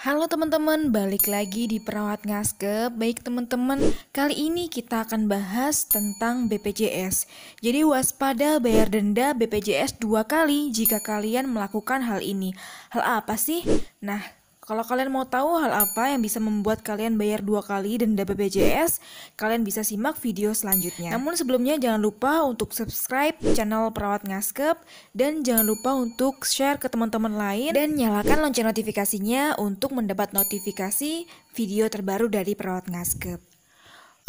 Halo teman-teman, balik lagi di Perawat Ngaske. Baik teman-teman, kali ini kita akan bahas tentang BPJS. Jadi waspada bayar denda BPJS dua kali jika kalian melakukan hal ini. Hal apa sih? Nah, kalau kalian mau tahu hal apa yang bisa membuat kalian bayar dua kali denda BPJS, kalian bisa simak video selanjutnya. Namun sebelumnya jangan lupa untuk subscribe channel Perawat Ngaskep dan jangan lupa untuk share ke teman-teman lain dan nyalakan lonceng notifikasinya untuk mendapat notifikasi video terbaru dari Perawat Ngaskep.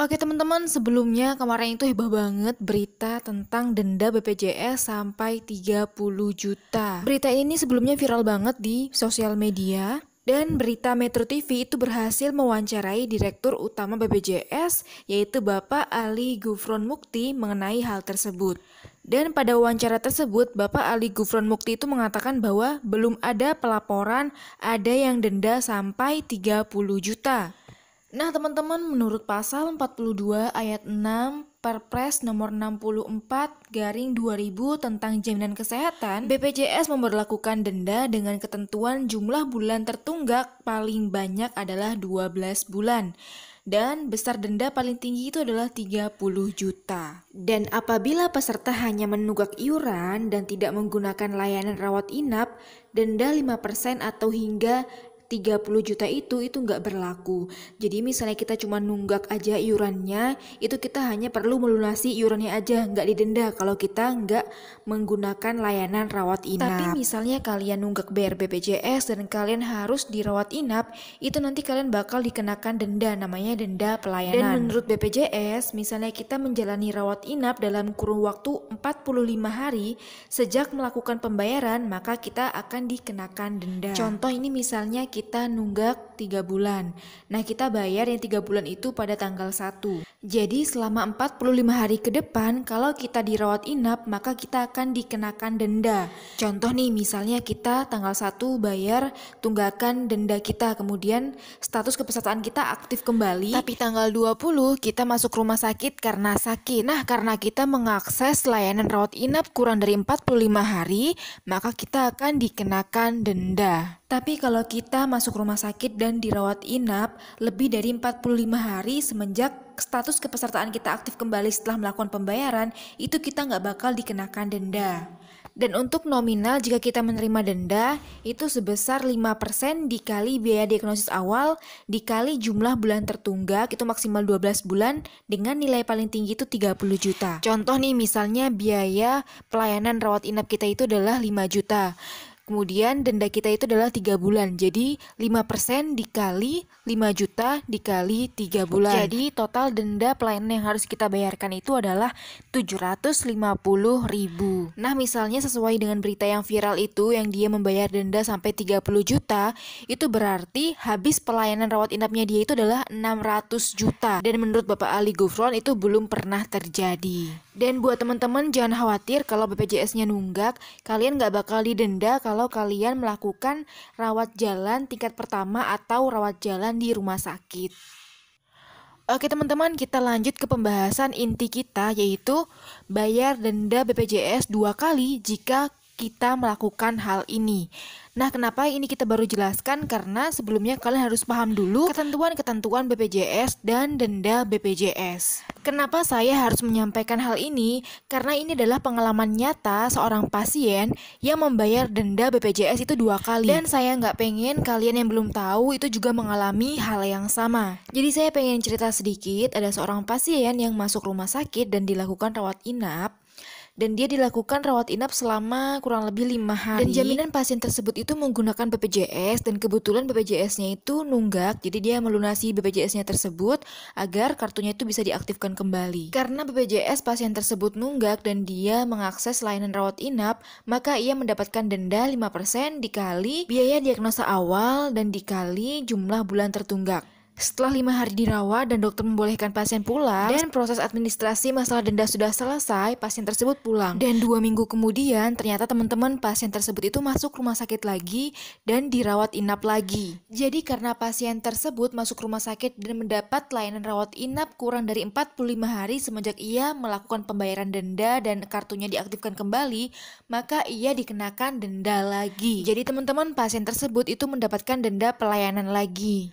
Oke teman-teman, sebelumnya kemarin itu heboh banget berita tentang denda BPJS sampai 30 juta. Berita ini sebelumnya viral banget di sosial media dan berita Metro TV itu berhasil mewawancarai Direktur Utama BPJS yaitu Bapak Ali Gufron Mukti mengenai hal tersebut. Dan pada wawancara tersebut, Bapak Ali Gufron Mukti itu mengatakan bahwa belum ada pelaporan ada yang denda sampai 30 juta. Nah teman-teman menurut pasal 42 ayat 6 Perpres nomor 64 garing 2000 tentang jaminan kesehatan, BPJS memperlakukan denda dengan ketentuan jumlah bulan tertunggak paling banyak adalah 12 bulan dan besar denda paling tinggi itu adalah 30 juta. Dan apabila peserta hanya menunggak iuran dan tidak menggunakan layanan rawat inap, denda 5% atau hingga 30 juta itu itu nggak berlaku. Jadi misalnya kita cuma nunggak aja iurannya, itu kita hanya perlu melunasi iurannya aja, nggak didenda kalau kita nggak menggunakan layanan rawat inap. Tapi misalnya kalian nunggak bayar BPJS dan kalian harus dirawat inap, itu nanti kalian bakal dikenakan denda, namanya denda pelayanan. Dan menurut BPJS, misalnya kita menjalani rawat inap dalam kurun waktu 45 hari sejak melakukan pembayaran, maka kita akan dikenakan denda. Contoh ini misalnya kita kita nunggak 3 bulan. Nah, kita bayar yang 3 bulan itu pada tanggal 1. Jadi, selama 45 hari ke depan, kalau kita dirawat inap, maka kita akan dikenakan denda. Contoh nih, misalnya kita tanggal 1 bayar tunggakan denda kita, kemudian status kepesertaan kita aktif kembali. Tapi tanggal 20 kita masuk rumah sakit karena sakit. Nah, karena kita mengakses layanan rawat inap kurang dari 45 hari, maka kita akan dikenakan denda. Tapi kalau kita masuk rumah sakit dan dirawat inap lebih dari 45 hari semenjak status kepesertaan kita aktif kembali setelah melakukan pembayaran, itu kita nggak bakal dikenakan denda. Dan untuk nominal jika kita menerima denda itu sebesar 5% dikali biaya diagnosis awal dikali jumlah bulan tertunggak itu maksimal 12 bulan dengan nilai paling tinggi itu 30 juta. Contoh nih misalnya biaya pelayanan rawat inap kita itu adalah 5 juta. Kemudian denda kita itu adalah 3 bulan. Jadi 5% dikali 5 juta dikali 3 bulan. Jadi total denda pelayanan yang harus kita bayarkan itu adalah 750 ribu. Nah misalnya sesuai dengan berita yang viral itu yang dia membayar denda sampai 30 juta itu berarti habis pelayanan rawat inapnya dia itu adalah 600 juta. Dan menurut Bapak Ali Gufron itu belum pernah terjadi. Dan buat teman-teman jangan khawatir kalau BPJS-nya nunggak, kalian nggak bakal didenda kalau kalau kalian melakukan rawat jalan tingkat pertama atau rawat jalan di rumah sakit. Oke teman-teman, kita lanjut ke pembahasan inti kita yaitu bayar denda BPJS dua kali jika kita melakukan hal ini. Nah, kenapa ini kita baru jelaskan? Karena sebelumnya kalian harus paham dulu ketentuan-ketentuan BPJS dan denda BPJS. Kenapa saya harus menyampaikan hal ini? Karena ini adalah pengalaman nyata seorang pasien yang membayar denda BPJS itu dua kali. Dan saya nggak pengen kalian yang belum tahu itu juga mengalami hal yang sama. Jadi saya pengen cerita sedikit, ada seorang pasien yang masuk rumah sakit dan dilakukan rawat inap dan dia dilakukan rawat inap selama kurang lebih lima hari. Dan jaminan pasien tersebut itu menggunakan BPJS dan kebetulan BPJS-nya itu nunggak, jadi dia melunasi BPJS-nya tersebut agar kartunya itu bisa diaktifkan kembali. Karena BPJS pasien tersebut nunggak dan dia mengakses layanan rawat inap, maka ia mendapatkan denda 5% dikali biaya diagnosa awal dan dikali jumlah bulan tertunggak. Setelah lima hari dirawat dan dokter membolehkan pasien pulang dan proses administrasi masalah denda sudah selesai, pasien tersebut pulang. Dan dua minggu kemudian ternyata teman-teman pasien tersebut itu masuk rumah sakit lagi dan dirawat inap lagi. Jadi karena pasien tersebut masuk rumah sakit dan mendapat layanan rawat inap kurang dari 45 hari semenjak ia melakukan pembayaran denda dan kartunya diaktifkan kembali, maka ia dikenakan denda lagi. Jadi teman-teman pasien tersebut itu mendapatkan denda pelayanan lagi.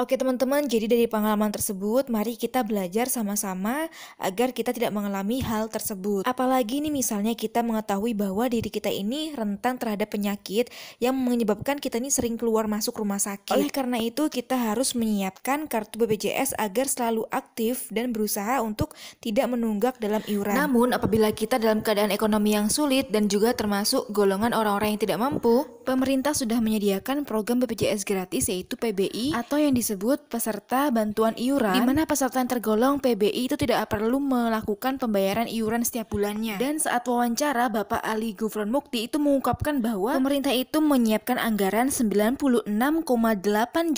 Oke teman-teman, jadi dari pengalaman tersebut mari kita belajar sama-sama agar kita tidak mengalami hal tersebut. Apalagi nih misalnya kita mengetahui bahwa diri kita ini rentan terhadap penyakit yang menyebabkan kita ini sering keluar masuk rumah sakit. Oleh karena itu kita harus menyiapkan kartu BPJS agar selalu aktif dan berusaha untuk tidak menunggak dalam iuran. Namun apabila kita dalam keadaan ekonomi yang sulit dan juga termasuk golongan orang-orang yang tidak mampu, pemerintah sudah menyediakan program BPJS gratis yaitu PBI atau yang disebut disebut peserta bantuan iuran, di mana peserta yang tergolong PBI itu tidak perlu melakukan pembayaran iuran setiap bulannya. Dan saat wawancara, Bapak Ali Gufron Mukti itu mengungkapkan bahwa pemerintah itu menyiapkan anggaran 96,8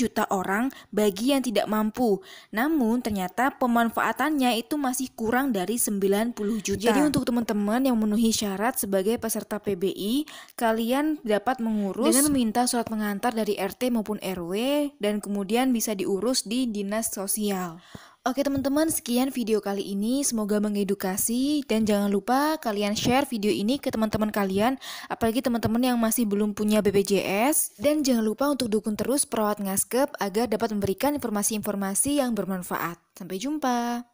juta orang bagi yang tidak mampu. Namun ternyata pemanfaatannya itu masih kurang dari 90 juta. Jadi untuk teman-teman yang memenuhi syarat sebagai peserta PBI, kalian dapat mengurus dengan meminta surat pengantar dari RT maupun RW dan kemudian bisa diurus di dinas sosial. Oke teman-teman, sekian video kali ini. Semoga mengedukasi dan jangan lupa kalian share video ini ke teman-teman kalian, apalagi teman-teman yang masih belum punya BPJS. Dan jangan lupa untuk dukung terus perawat ngaskep agar dapat memberikan informasi-informasi yang bermanfaat. Sampai jumpa.